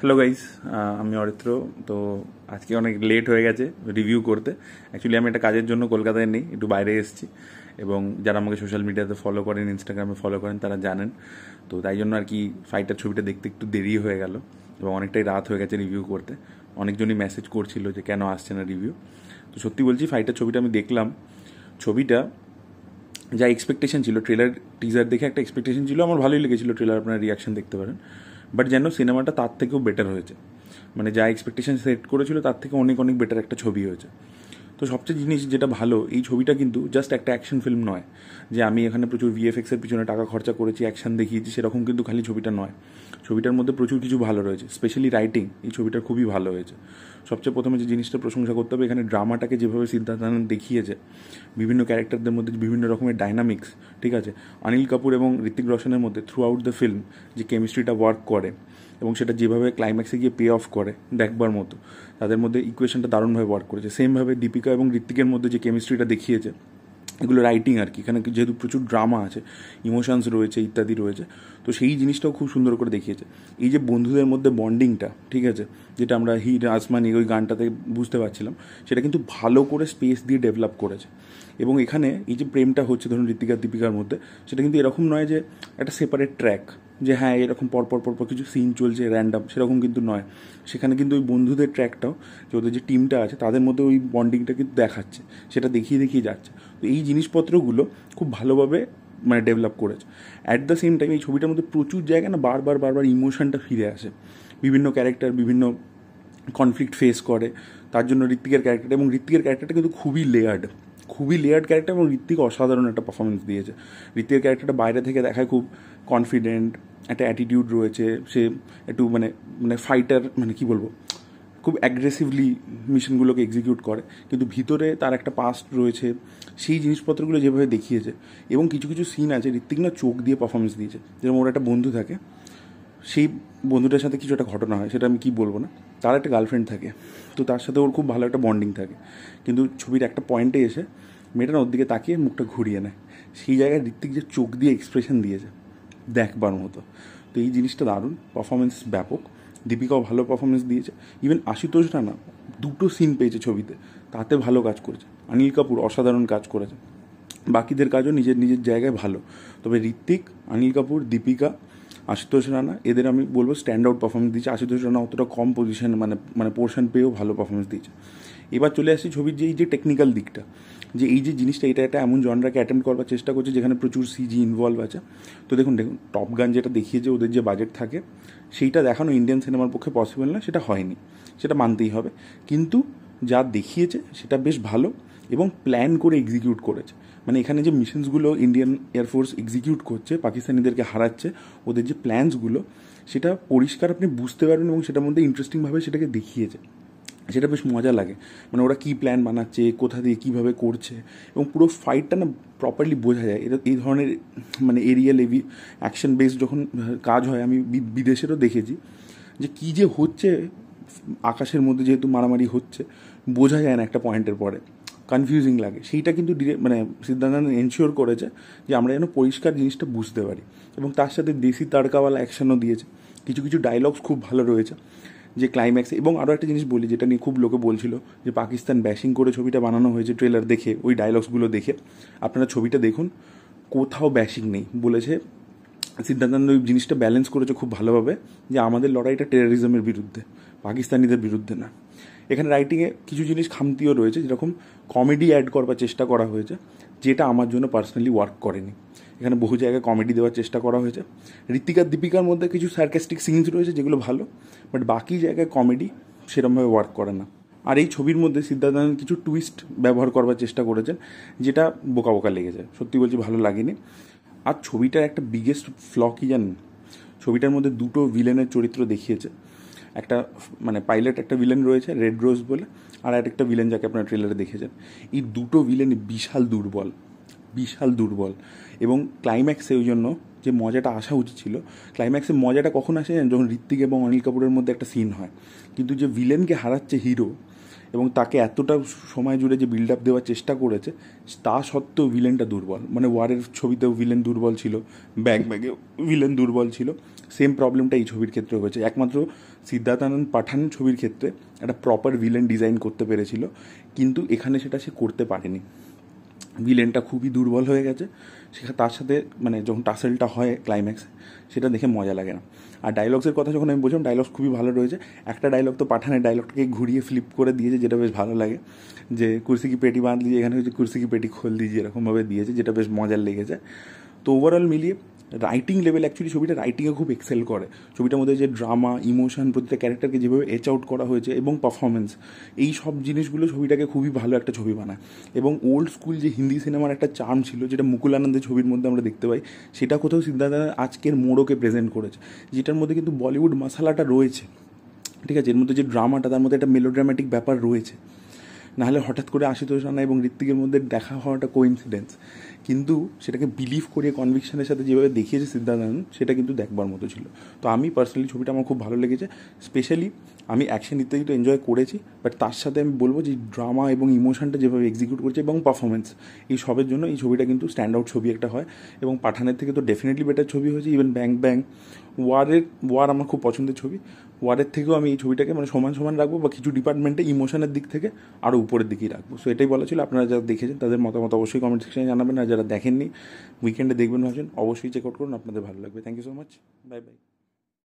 hello guys uh, আমি অরিত্র তো আজকে অনেক লেট হয়ে গেছে রিভিউ করতে অ্যাকচুয়ালি আমি একটা কাজের জন্য কলকাতায় নেই একটু বাইরে এসেছি এবং যারা আমাকে সোশ্যাল মিডিয়াতে ফলো করেন ইনস্টাগ্রামে ফলো করেন তারা জানেন তো তাই জন্য আর কি ফাইটার ছবিটা দেখতে একটু দেরি হয়ে গেল এবং অনেকটাই রাত হয়ে গেছে রিভিউ করতে অনেকজনই মেসেজ করছিল যে কেন আসছে না রিভিউ তো সত্যি বলছি ফাইটার ছবিটা আমি দেখলাম ছবিটা যা এক্সপেকটেশন ছিল ট্রেলার টিজার দেখে একটা এক্সপেকটেশন ছিল আমার ভালোই লেগেছিল ট্রেলার আপনার রিয়াকশন দেখতে পারেন বাট যেন সিনেমাটা তার থেকেও বেটার হয়েছে মানে যা এক্সপেকটেশন সেট করেছিল তার থেকে অনেক অনেক বেটার একটা ছবি হয়েছে তো সবচেয়ে জিনিস যেটা ভালো এই ছবিটা কিন্তু জাস্ট একটা অ্যাকশন ফিল্ম নয় যে আমি এখানে প্রচুর ভিএফএক্সের পিছনে টাকা খরচা করেছি অ্যাকশন দেখিয়েছি সেরকম কিন্তু খালি ছবিটা নয় ছবিটার মধ্যে প্রচুর কিছু ভালো রয়েছে স্পেশালি রাইটিং এই ছবিটার খুবই ভালো হয়েছে সবচেয়ে প্রথমে যে জিনিসটা প্রশংসা করতে হবে এখানে ড্রামাটাকে যেভাবে সিদ্ধান্ত দেখিয়েছে বিভিন্ন ক্যারেক্টারদের মধ্যে বিভিন্ন রকমের ডাইনামিক্স ঠিক আছে অনিল কাপুর এবং ঋতিক রোশনের মধ্যে থ্রু আউট দ্য ফিল্ম যে কেমিস্ট্রিটা ওয়ার্ক করে এবং সেটা যেভাবে ক্লাইম্যাক্সে গিয়ে পে অফ করে দেখবার মতো তাদের মধ্যে ইকুয়েশনটা দারুণভাবে ওয়ার্ক করেছে সেমভাবে দীপিকা এবং ঋত্বিকের মধ্যে যে কেমিস্ট্রিটা দেখিয়েছে এগুলো রাইটিং আর কি এখানে যেহেতু প্রচুর ড্রামা আছে ইমোশনস রয়েছে ইত্যাদি রয়েছে তো সেই জিনিসটাও খুব সুন্দর করে দেখিয়েছে এই যে বন্ধুদের মধ্যে বন্ডিংটা ঠিক আছে যেটা আমরা হিট আসমানি ওই গানটাতে বুঝতে পারছিলাম সেটা কিন্তু ভালো করে স্পেস দিয়ে ডেভেলপ করেছে এবং এখানে এই যে প্রেমটা হচ্ছে ধরুন ঋতিকা দীপিকার মধ্যে সেটা কিন্তু এরকম নয় যে একটা সেপারেট ট্র্যাক যে হ্যাঁ এরকম পরপর পরপর কিছু সিন চলছে র্যান্ডাম সেরকম কিন্তু নয় সেখানে কিন্তু ওই বন্ধুদের ট্র্যাকটাও যে ওদের যে টিমটা আছে তাদের মধ্যে ওই বন্ডিংটা কিন্তু দেখাচ্ছে সেটা দেখিয়ে দেখিয়ে যাচ্ছে তো এই জিনিসপত্রগুলো খুব ভালোভাবে মানে ডেভেলপ করেছে অ্যাট দ্য সেম টাইম এই ছবিটার মধ্যে প্রচুর জায়গায় না বারবার বারবার ইমোশনটা ফিরে আসে বিভিন্ন ক্যারেক্টার বিভিন্ন কনফ্লিক্ট ফেস করে তার জন্য ঋত্বিকের ক্যারেক্টার এবং ঋত্বিকের ক্যারেক্টারটা কিন্তু খুবই লেয়ার্ড খুবই লেয়ার্ড ক্যারেক্টার এবং ঋত্বিক অসাধারণ একটা পারফরমেন্স দিয়েছে ঋত্বিকের ক্যারেক্টারটা বাইরে থেকে দেখায় খুব কনফিডেন্ট একটা অ্যাটিটিউড রয়েছে সে একটু মানে মানে ফাইটার মানে কি বলবো খুব অ্যাগ্রেসিভলি মিশনগুলোকে এক্সিকিউট করে কিন্তু ভিতরে তার একটা পাস্ট রয়েছে সেই জিনিসপত্রগুলো যেভাবে দেখিয়েছে এবং কিছু কিছু সিন আছে ঋত্বিক না চোখ দিয়ে পারফরমেন্স দিয়েছে যেরকম ওর একটা বন্ধু থাকে সেই বন্ধুটার সাথে কিছু একটা ঘটনা হয় সেটা আমি কি বলবো না তার একটা গার্লফ্রেন্ড থাকে তো তার সাথে ওর খুব ভালো একটা বন্ডিং থাকে কিন্তু ছবির একটা পয়েন্টে এসে মেয়েটা ওর দিকে তাকিয়ে মুখটা ঘুরিয়ে নেয় সেই জায়গায় ঋত্বিক যে চোখ দিয়ে এক্সপ্রেশন দিয়েছে দেখবার মতো তো এই জিনিসটা দারুণ পারফরমেন্স ব্যাপক দীপিকাও ভালো পারফরমেন্স দিয়েছে ইভেন আশুতোষ রানা দুটো সিন পেয়েছে ছবিতে তাতে ভালো কাজ করেছে অনিল কাপুর অসাধারণ কাজ করেছে বাকিদের কাজও নিজের নিজের জায়গায় ভালো তবে ঋত্বিক অনিল কাপুর দীপিকা আশুতোষ রানা এদের আমি বলবো স্ট্যান্ড আউট পারফরমেন্স দিয়েছে আশুতোষ রানা অতটা কম পজিশন মানে মানে পোর্শন পেয়েও ভালো পারফরমেন্স দিয়েছে এবার চলে আসছি ছবির যে এই যে টেকনিক্যাল দিকটা যে এই যে জিনিসটা এটা একটা এমন জনরাকে অ্যাটেম্প করবার চেষ্টা করছে যেখানে প্রচুর সিজি ইনভলভ আছে তো দেখুন দেখুন টপ গান যেটা দেখিয়েছে ওদের যে বাজেট থাকে সেইটা দেখানো ইন্ডিয়ান সিনেমার পক্ষে পসিবল না সেটা হয়নি সেটা মানতেই হবে কিন্তু যা দেখিয়েছে সেটা বেশ ভালো এবং প্ল্যান করে এক্সিকিউট করেছে মানে এখানে যে মিশনসগুলো ইন্ডিয়ান এয়ারফোর্স এক্সিকিউট করছে পাকিস্তানিদেরকে হারাচ্ছে ওদের যে প্ল্যানসগুলো সেটা পরিষ্কার আপনি বুঝতে পারবেন এবং সেটার মধ্যে ইন্টারেস্টিংভাবে সেটাকে দেখিয়েছে সেটা বেশ মজা লাগে মানে ওরা কী প্ল্যান বানাচ্ছে কোথা দিয়ে কীভাবে করছে এবং পুরো ফাইটটা না প্রপারলি বোঝা যায় এটা এই ধরনের মানে এরিয়াল এভি অ্যাকশন বেসড যখন কাজ হয় আমি বিদেশেরও দেখেছি যে কী যে হচ্ছে আকাশের মধ্যে যেহেতু মারামারি হচ্ছে বোঝা যায় না একটা পয়েন্টের পরে কনফিউজিং লাগে সেইটা কিন্তু মানে সিদ্ধান্ত এনশিওর করেছে যে আমরা যেন পরিষ্কার জিনিসটা বুঝতে পারি এবং তার সাথে দেশি তারকাওয়ালা অ্যাকশনও দিয়েছে কিছু কিছু ডায়লগস খুব ভালো রয়েছে যে ক্লাইম্যাক্স এবং আরও একটা জিনিস বলি যেটা নিয়ে খুব লোকে বলছিল যে পাকিস্তান ব্যাশিং করে ছবিটা বানানো হয়েছে ট্রেলার দেখে ওই ডায়লগসগুলো দেখে আপনারা ছবিটা দেখুন কোথাও ব্যাশিং নেই বলেছে সিদ্ধান্ত ওই জিনিসটা ব্যালেন্স করেছে খুব ভালোভাবে যে আমাদের লড়াইটা টেরারিজমের বিরুদ্ধে পাকিস্তানিদের বিরুদ্ধে না এখানে রাইটিংয়ে কিছু জিনিস খামতিও রয়েছে যেরকম কমেডি অ্যাড করবার চেষ্টা করা হয়েছে যেটা আমার জন্য পার্সোনালি ওয়ার্ক করেনি এখানে বহু জায়গায় কমেডি দেওয়ার চেষ্টা করা হয়েছে ঋতিকা দীপিকার মধ্যে কিছু সার্কাস্টিক সিনস রয়েছে যেগুলো ভালো বাট বাকি জায়গায় কমেডি সেরমভাবে ওয়ার্ক করে না আর এই ছবির মধ্যে সিদ্ধার্থ কিছু টুইস্ট ব্যবহার করবার চেষ্টা করেছেন যেটা বোকা বোকা লেগেছে সত্যি বলছি ভালো লাগেনি আর ছবিটার একটা বিগেস্ট ফ্ল কি জানেন ছবিটার মধ্যে দুটো ভিলেনের চরিত্র দেখিয়েছে একটা মানে পাইলট একটা ভিলেন রয়েছে রেড রোজ বলে আর একটা ভিলেন যাকে আপনারা ট্রেলারে দেখেছেন এই দুটো ভিলেন বিশাল দুর্বল বিশাল দুর্বল এবং ক্লাইম্যাক্সে ওই জন্য যে মজাটা আসা উচিত ছিল ক্লাইম্যাক্সের মজাটা কখন আসে যখন ঋত্বিক এবং অনিল কাপুরের মধ্যে একটা সিন হয় কিন্তু যে ভিলেনকে হারাচ্ছে হিরো এবং তাকে এতটা সময় জুড়ে যে বিল্ড আপ দেওয়ার চেষ্টা করেছে তা সত্ত্বেও ভিলেনটা দুর্বল মানে ওয়ারের ছবিতেও ভিলেন দুর্বল ছিল ব্যাগ ব্যাগে ভিলেন দুর্বল ছিল সেম প্রবলেমটা এই ছবির ক্ষেত্রে হয়েছে একমাত্র সিদ্ধার্থানন্দ পাঠান ছবির ক্ষেত্রে একটা প্রপার ভিলেন ডিজাইন করতে পেরেছিল কিন্তু এখানে সেটা সে করতে পারেনি ভিলেনটা খুবই দুর্বল হয়ে গেছে সেখানে তার সাথে মানে যখন টাসেলটা হয় ক্লাইম্যাক্স সেটা দেখে মজা লাগে না আর ডায়লগসের কথা যখন আমি বলছিলাম ডায়লগস খুবই ভালো রয়েছে একটা ডায়লগ তো পাঠানের ডায়লগটাকে ঘুরিয়ে ফ্লিপ করে দিয়েছে যেটা বেশ ভালো লাগে যে কুর্সি কি পেটি বাঁধ দিয়ে এখানে হচ্ছে কুর্সি কি পেটি খোল দিয়ে এরকমভাবে দিয়েছে যেটা বেশ মজার লেগেছে তো ওভারঅল মিলিয়ে রাইটিং লেভেল অ্যাকচুয়ালি ছবিটা রাইটিংয়ে খুব এক্সেল করে ছবিটার মধ্যে যে ড্রামা ইমোশন প্রতিটা ক্যারেক্টারকে যেভাবে এচ আউট করা হয়েছে এবং পারফরমেন্স এই সব জিনিসগুলো ছবিটাকে খুবই ভালো একটা ছবি বানায় এবং ওল্ড স্কুল যে হিন্দি সিনেমার একটা চার্ম ছিল যেটা মুকুল আনন্দের ছবির মধ্যে আমরা দেখতে পাই সেটা কোথাও সিদ্ধার্থ আজকের মোড়কে প্রেজেন্ট করেছে যেটার মধ্যে কিন্তু বলিউড মশালাটা রয়েছে ঠিক আছে এর মধ্যে যে ড্রামাটা তার মধ্যে একটা মেলোড্রামেটিক ব্যাপার রয়েছে নাহলে হঠাৎ করে আশুতোষ রানা এবং ঋত্বিকের মধ্যে দেখা হওয়াটা কোইন্সিডেন্স কিন্তু সেটাকে বিলিভ করিয়ে কনভিকশনের সাথে যেভাবে দেখিয়েছে সিদ্ধানন্দ সেটা কিন্তু দেখবার মতো ছিল তো আমি পার্সোনালি ছবিটা আমার খুব ভালো লেগেছে স্পেশালি আমি অ্যাকশন ইত্যাদি তো এনজয় করেছি বাট তার সাথে আমি বলবো যে ড্রামা এবং ইমোশনটা যেভাবে এক্সিকিউট করছে এবং পারফরমেন্স এই সবের জন্য এই ছবিটা কিন্তু স্ট্যান্ড আউট ছবি একটা হয় এবং পাঠানের থেকে তো ডেফিনেটলি বেটার ছবি হয়েছে ইভেন ব্যাং ব্যাং ওয়ারের ওয়ার আমার খুব পছন্দের ছবি ওয়ারের থেকেও আমি এই ছবিটাকে মানে সমান সমান রাখবো বা কিছু ডিপার্টমেন্টে ইমোশনের দিক থেকে আরও উপরের দিকেই রাখবো সো এটাই বলা ছিল আপনারা যারা দেখেছেন তাদের মতামত অবশ্যই কমেন্ট সেকশনে জানাবেন আর যারা দেখেননি উইকেন্ডে দেখবেন ভাবছেন অবশ্যই চেক আউট করুন আপনাদের ভালো লাগবে thank you so much bye by